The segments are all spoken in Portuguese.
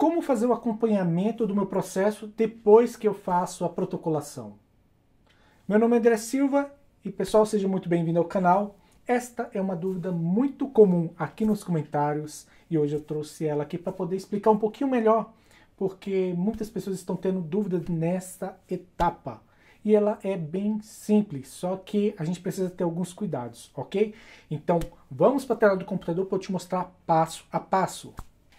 Como fazer o acompanhamento do meu processo depois que eu faço a protocolação? Meu nome é André Silva e pessoal, seja muito bem-vindo ao canal. Esta é uma dúvida muito comum aqui nos comentários e hoje eu trouxe ela aqui para poder explicar um pouquinho melhor, porque muitas pessoas estão tendo dúvidas nesta etapa. E ela é bem simples, só que a gente precisa ter alguns cuidados, ok? Então vamos para a tela do computador para eu te mostrar passo a passo.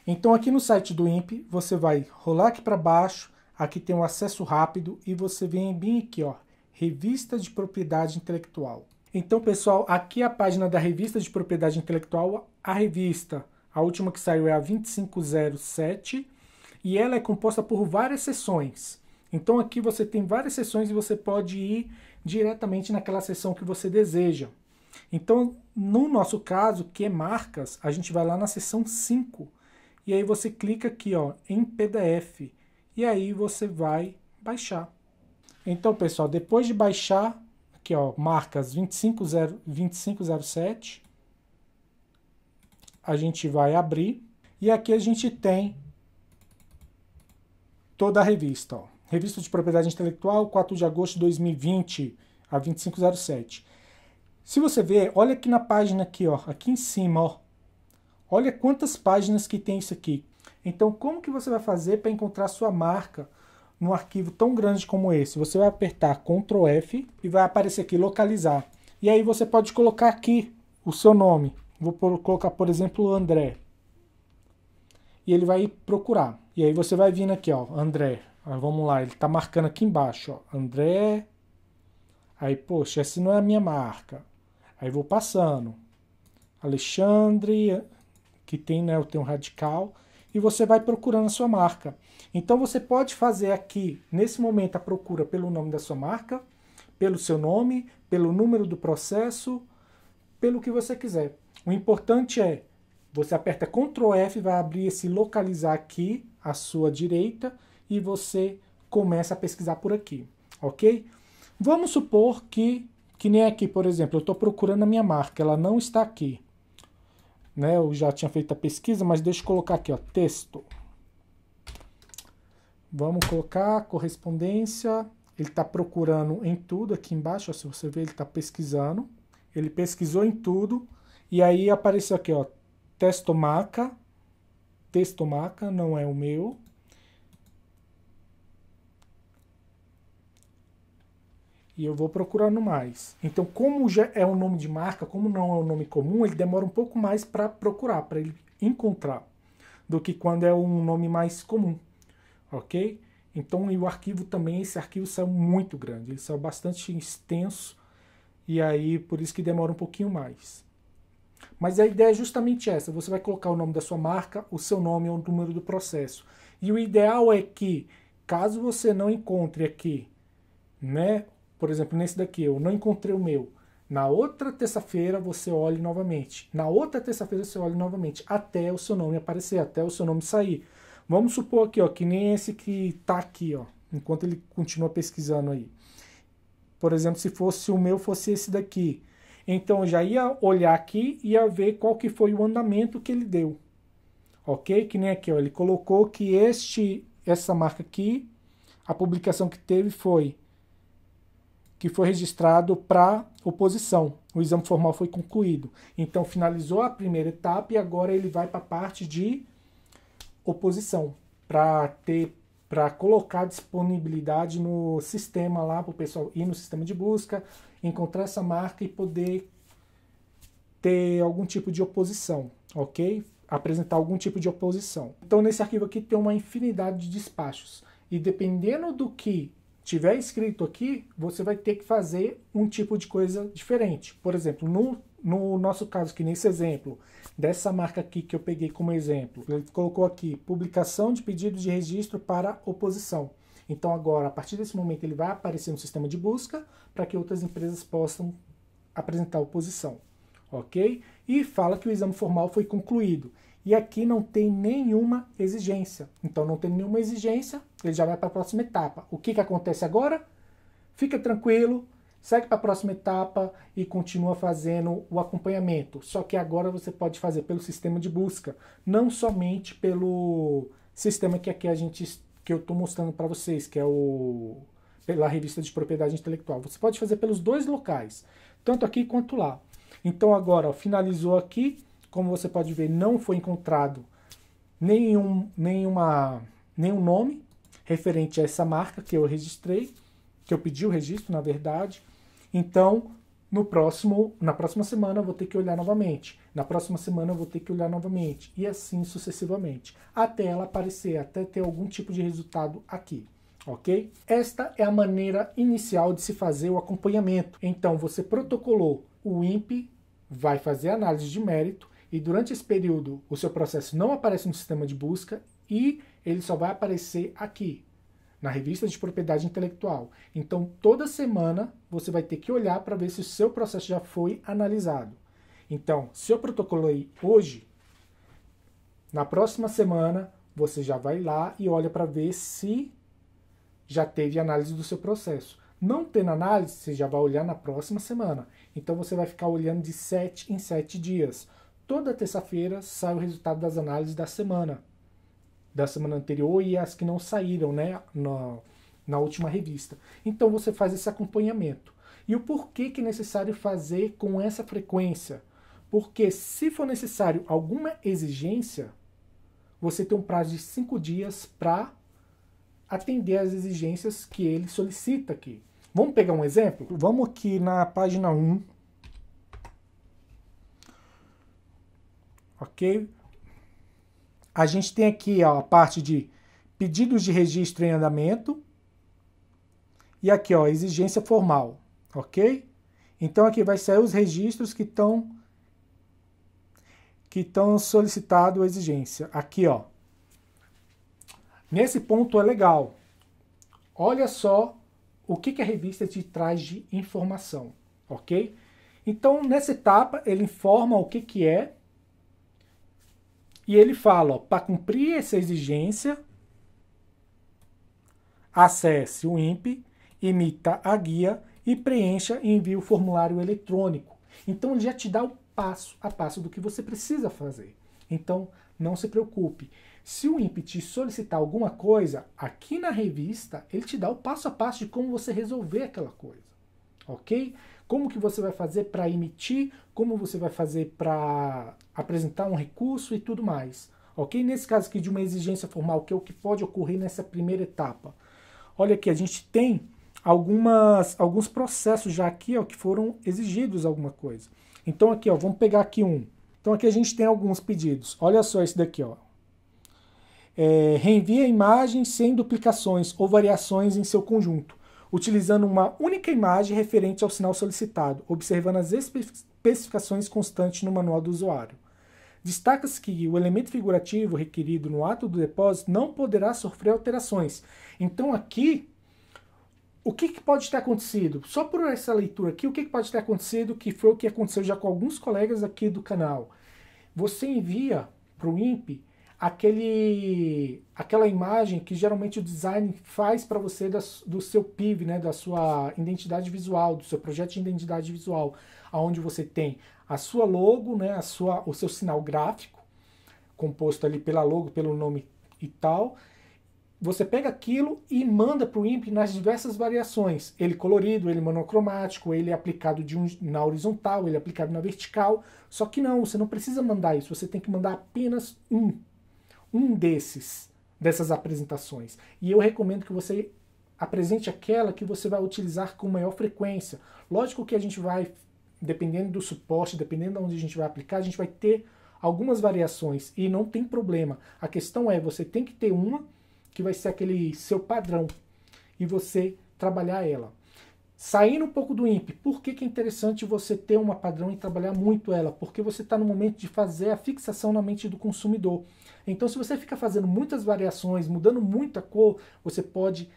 Então aqui no site do INPE, você vai rolar aqui para baixo, aqui tem um acesso rápido e você vem bem aqui, ó, Revista de Propriedade Intelectual. Então, pessoal, aqui é a página da Revista de Propriedade Intelectual, a revista, a última que saiu é a 2507, e ela é composta por várias sessões. Então aqui você tem várias sessões e você pode ir diretamente naquela sessão que você deseja. Então, no nosso caso, que é marcas, a gente vai lá na sessão 5, e aí você clica aqui ó, em PDF e aí você vai baixar. Então, pessoal, depois de baixar, aqui ó, marcas 25.0, 2507, a gente vai abrir e aqui a gente tem toda a revista. Ó. Revista de Propriedade Intelectual, 4 de agosto de 2020 a 2507. Se você ver, olha aqui na página aqui, ó, aqui em cima, ó, Olha quantas páginas que tem isso aqui. Então, como que você vai fazer para encontrar sua marca num arquivo tão grande como esse? Você vai apertar Ctrl F e vai aparecer aqui localizar. E aí você pode colocar aqui o seu nome. Vou colocar, por exemplo, André. E ele vai procurar. E aí você vai vindo aqui, ó, André. Aí ah, vamos lá, ele está marcando aqui embaixo, ó, André. Aí, poxa, essa não é a minha marca. Aí vou passando. Alexandre, que tem né, o teu radical, e você vai procurando a sua marca. Então você pode fazer aqui, nesse momento, a procura pelo nome da sua marca, pelo seu nome, pelo número do processo, pelo que você quiser. O importante é, você aperta Ctrl F, vai abrir esse localizar aqui, à sua direita, e você começa a pesquisar por aqui, ok? Vamos supor que, que nem aqui, por exemplo, eu estou procurando a minha marca, ela não está aqui né? Eu já tinha feito a pesquisa, mas deixa eu colocar aqui, ó, texto. Vamos colocar correspondência. Ele está procurando em tudo aqui embaixo, ó, se você ver, ele está pesquisando. Ele pesquisou em tudo e aí apareceu aqui, ó, texto maca não é o meu. e eu vou procurando mais. Então, como já é um nome de marca, como não é um nome comum, ele demora um pouco mais para procurar, para ele encontrar, do que quando é um nome mais comum, ok? Então, e o arquivo também, esse arquivo saiu muito grande, ele saiu bastante extenso, e aí por isso que demora um pouquinho mais. Mas a ideia é justamente essa, você vai colocar o nome da sua marca, o seu nome o número do processo. E o ideal é que, caso você não encontre aqui, né, por exemplo, nesse daqui, eu não encontrei o meu. Na outra terça-feira você olhe novamente. Na outra terça-feira você olhe novamente, até o seu nome aparecer, até o seu nome sair. Vamos supor aqui, ó, que nem esse que tá aqui, ó, enquanto ele continua pesquisando aí. Por exemplo, se fosse o meu fosse esse daqui, então eu já ia olhar aqui e ia ver qual que foi o andamento que ele deu. OK? Que nem aqui, ó, ele colocou que este essa marca aqui, a publicação que teve foi que foi registrado para oposição. O exame formal foi concluído. Então finalizou a primeira etapa e agora ele vai para a parte de oposição, para ter para colocar disponibilidade no sistema lá para o pessoal ir no sistema de busca, encontrar essa marca e poder ter algum tipo de oposição, ok? Apresentar algum tipo de oposição. Então nesse arquivo aqui tem uma infinidade de despachos e dependendo do que tiver escrito aqui, você vai ter que fazer um tipo de coisa diferente. Por exemplo, no, no nosso caso, que nesse exemplo, dessa marca aqui que eu peguei como exemplo, ele colocou aqui publicação de pedido de registro para oposição. Então agora, a partir desse momento, ele vai aparecer no sistema de busca para que outras empresas possam apresentar oposição, ok? E fala que o exame formal foi concluído. E aqui não tem nenhuma exigência. Então não tem nenhuma exigência, ele já vai para a próxima etapa. O que, que acontece agora? Fica tranquilo, segue para a próxima etapa e continua fazendo o acompanhamento. Só que agora você pode fazer pelo sistema de busca, não somente pelo sistema que aqui a gente que eu estou mostrando para vocês, que é o pela revista de propriedade intelectual. Você pode fazer pelos dois locais, tanto aqui quanto lá. Então agora ó, finalizou aqui, como você pode ver, não foi encontrado nenhum, nenhuma, nenhum nome referente a essa marca que eu registrei, que eu pedi o registro, na verdade. Então, no próximo, na próxima semana eu vou ter que olhar novamente. Na próxima semana eu vou ter que olhar novamente e assim sucessivamente, até ela aparecer, até ter algum tipo de resultado aqui, OK? Esta é a maneira inicial de se fazer o acompanhamento. Então você protocolou, o INPE vai fazer análise de mérito e durante esse período o seu processo não aparece no sistema de busca e ele só vai aparecer aqui, na revista de propriedade intelectual. Então, toda semana você vai ter que olhar para ver se o seu processo já foi analisado. Então, se eu protocolei hoje, na próxima semana você já vai lá e olha para ver se já teve análise do seu processo. Não tendo análise, você já vai olhar na próxima semana. Então você vai ficar olhando de 7 em 7 dias. Toda terça-feira sai o resultado das análises da semana, da semana anterior e as que não saíram, né, na, na última revista. Então você faz esse acompanhamento. E o porquê que é necessário fazer com essa frequência? Porque se for necessário alguma exigência, você tem um prazo de cinco dias para atender às exigências que ele solicita aqui. Vamos pegar um exemplo? Vamos aqui na página 1 ok? A gente tem aqui ó, a parte de pedidos de registro em andamento e aqui ó, exigência formal, ok? Então aqui vai sair os registros que estão que estão solicitado a exigência. Aqui ó, nesse ponto é legal. Olha só o que, que a revista te traz de informação, ok? Então nessa etapa ele informa o que que é e ele fala, para cumprir essa exigência, acesse o INPE, imita a guia e preencha e envie o formulário eletrônico. Então ele já te dá o passo a passo do que você precisa fazer. Então não se preocupe. Se o INPE te solicitar alguma coisa, aqui na revista ele te dá o passo a passo de como você resolver aquela coisa. Ok? como que você vai fazer para emitir, como você vai fazer para apresentar um recurso e tudo mais. Ok? Nesse caso aqui de uma exigência formal, que é o que pode ocorrer nessa primeira etapa. Olha aqui, a gente tem algumas, alguns processos já aqui ó, que foram exigidos alguma coisa. Então aqui, ó, vamos pegar aqui um. Então aqui a gente tem alguns pedidos. Olha só esse daqui, ó. É, reenvia a imagem sem duplicações ou variações em seu conjunto utilizando uma única imagem referente ao sinal solicitado, observando as especificações constantes no manual do usuário. Destaca-se que o elemento figurativo requerido no ato do depósito não poderá sofrer alterações. Então aqui, o que, que pode ter acontecido? Só por essa leitura aqui, o que, que pode ter acontecido, que foi o que aconteceu já com alguns colegas aqui do canal. Você envia para o INPE aquele, aquela imagem que geralmente o design faz para você das, do seu pib né, da sua identidade visual, do seu projeto de identidade visual, aonde você tem a sua logo, né, a sua, o seu sinal gráfico, composto ali pela logo, pelo nome e tal. Você pega aquilo e manda para o IMP nas diversas variações. Ele colorido, ele monocromático, ele é aplicado de um, na horizontal, ele é aplicado na vertical. Só que não, você não precisa mandar isso, você tem que mandar apenas um um desses dessas apresentações. E eu recomendo que você apresente aquela que você vai utilizar com maior frequência. Lógico que a gente vai, dependendo do suporte, dependendo de onde a gente vai aplicar, a gente vai ter algumas variações e não tem problema. A questão é, você tem que ter uma que vai ser aquele seu padrão e você trabalhar ela. Saindo um pouco do IMP, por que, que é interessante você ter uma padrão e trabalhar muito ela? Porque você está no momento de fazer a fixação na mente do consumidor. Então, se você fica fazendo muitas variações, mudando muita cor, você pode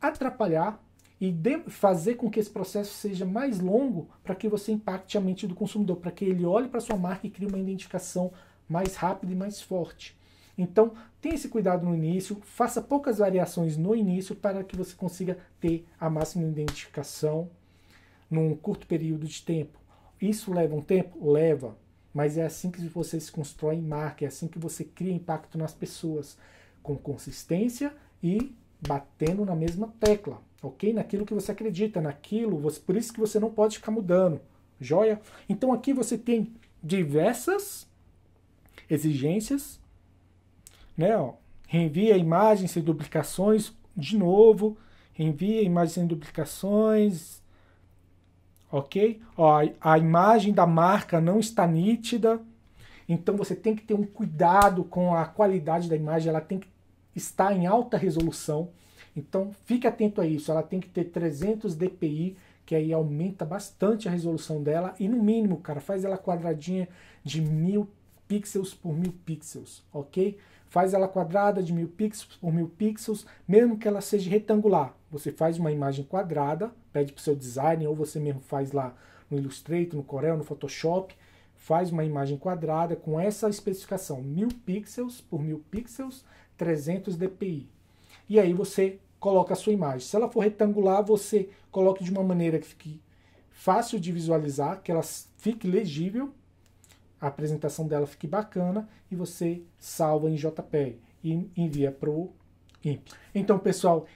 atrapalhar e fazer com que esse processo seja mais longo para que você impacte a mente do consumidor, para que ele olhe para sua marca e crie uma identificação mais rápida e mais forte. Então, tenha esse cuidado no início, faça poucas variações no início para que você consiga ter a máxima identificação num curto período de tempo. Isso leva um tempo? Leva. Mas é assim que você se constrói em marca, é assim que você cria impacto nas pessoas, com consistência e batendo na mesma tecla, ok? Naquilo que você acredita, naquilo, você, por isso que você não pode ficar mudando, joia? Então aqui você tem diversas exigências, né? Ó, reenvia imagens sem duplicações de novo, envia imagens sem duplicações, ok? Ó, a imagem da marca não está nítida, então você tem que ter um cuidado com a qualidade da imagem, ela tem que estar em alta resolução. Então fique atento a isso, ela tem que ter 300 dpi, que aí aumenta bastante a resolução dela e no mínimo, cara, faz ela quadradinha de mil pixels por mil pixels, ok? Faz ela quadrada de mil pixels por mil pixels, mesmo que ela seja retangular. Você faz uma imagem quadrada, pede para o seu designer ou você mesmo faz lá no Illustrator, no Corel, no Photoshop, faz uma imagem quadrada com essa especificação, 1000 pixels por 1000 pixels, 300 dpi. E aí você coloca a sua imagem. Se ela for retangular, você coloque de uma maneira que fique fácil de visualizar, que ela fique legível, a apresentação dela fique bacana e você salva em JPEG e envia para o IMP. Então, pessoal,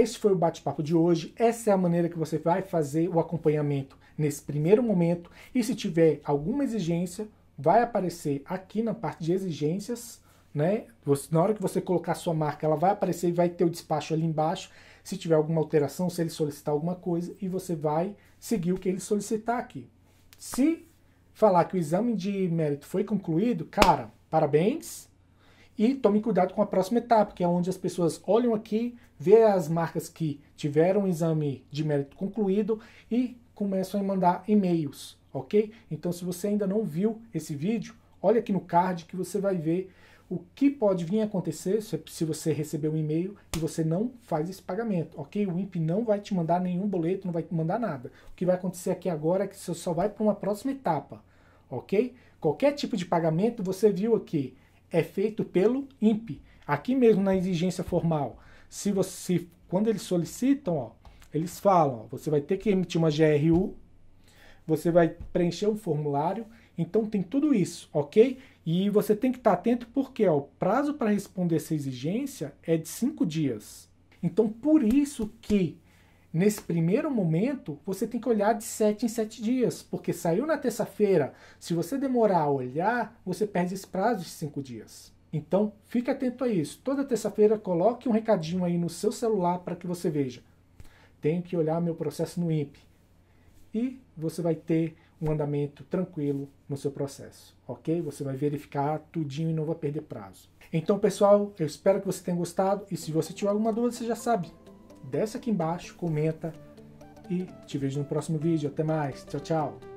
esse foi o bate-papo de hoje. Essa é a maneira que você vai fazer o acompanhamento nesse primeiro momento. E se tiver alguma exigência, vai aparecer aqui na parte de exigências, né? Você, na hora que você colocar sua marca, ela vai aparecer e vai ter o despacho ali embaixo. Se tiver alguma alteração, se ele solicitar alguma coisa, e você vai seguir o que ele solicitar aqui. Se falar que o exame de mérito foi concluído, cara, parabéns e tome cuidado com a próxima etapa, que é onde as pessoas olham aqui, vê as marcas que tiveram o exame de mérito concluído e começam a mandar e-mails, ok? Então, se você ainda não viu esse vídeo, olha aqui no card que você vai ver o que pode vir a acontecer se você receber um e-mail e você não faz esse pagamento, ok? O INPE não vai te mandar nenhum boleto, não vai te mandar nada. O que vai acontecer aqui agora é que você só vai para uma próxima etapa, ok? Qualquer tipo de pagamento, você viu aqui, é feito pelo INPE. Aqui mesmo na exigência formal, se você, quando eles solicitam, ó, eles falam, ó, você vai ter que emitir uma GRU, você vai preencher um formulário, então tem tudo isso, ok? E você tem que estar atento porque ó, o prazo para responder essa exigência é de cinco dias. Então, por isso que Nesse primeiro momento, você tem que olhar de 7 em 7 dias, porque saiu na terça-feira. Se você demorar a olhar, você perde esse prazo de 5 dias. Então, fique atento a isso. Toda terça-feira, coloque um recadinho aí no seu celular para que você veja. Tenho que olhar meu processo no INPE. E você vai ter um andamento tranquilo no seu processo, ok? Você vai verificar tudinho e não vai perder prazo. Então, pessoal, eu espero que você tenha gostado e se você tiver alguma dúvida, você já sabe desce aqui embaixo, comenta e te vejo no próximo vídeo. Até mais, tchau, tchau!